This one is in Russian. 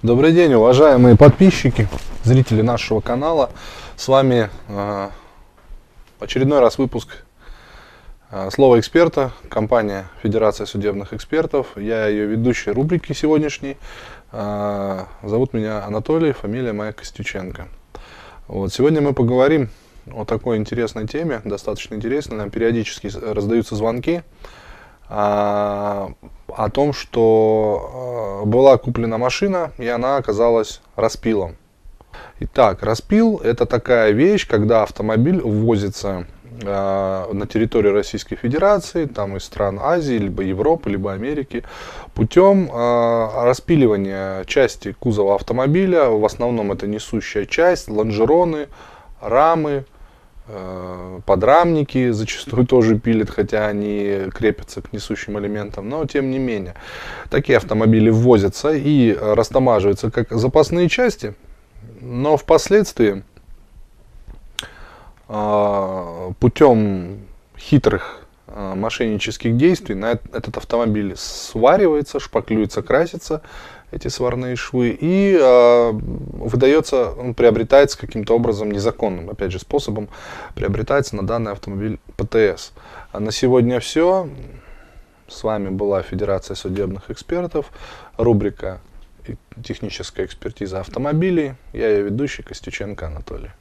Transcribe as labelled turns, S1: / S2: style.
S1: Добрый день, уважаемые подписчики, зрители нашего канала. С вами э, очередной раз выпуск э, «Слово эксперта», компания Федерация судебных экспертов. Я ее ведущий рубрики сегодняшней. Э, зовут меня Анатолий, фамилия моя Костюченко. Вот, сегодня мы поговорим о такой интересной теме, достаточно интересной. Нам периодически раздаются звонки о том, что э, была куплена машина, и она оказалась распилом. Итак, распил – это такая вещь, когда автомобиль ввозится э, на территорию Российской Федерации, там из стран Азии, либо Европы, либо Америки, путем э, распиливания части кузова автомобиля, в основном это несущая часть, лонжероны, рамы, Э, подрамники зачастую тоже пилят, хотя они крепятся к несущим элементам, но тем не менее. Такие автомобили ввозятся и растамаживаются как запасные части, но впоследствии э, путем хитрых Э, мошеннических действий, на этот автомобиль сваривается, шпаклюется, красится эти сварные швы и э, выдается, он приобретается каким-то образом незаконным, опять же способом приобретается на данный автомобиль ПТС. А на сегодня все. С вами была Федерация судебных экспертов, рубрика техническая экспертиза автомобилей. Я ее ведущий Костюченко Анатолий.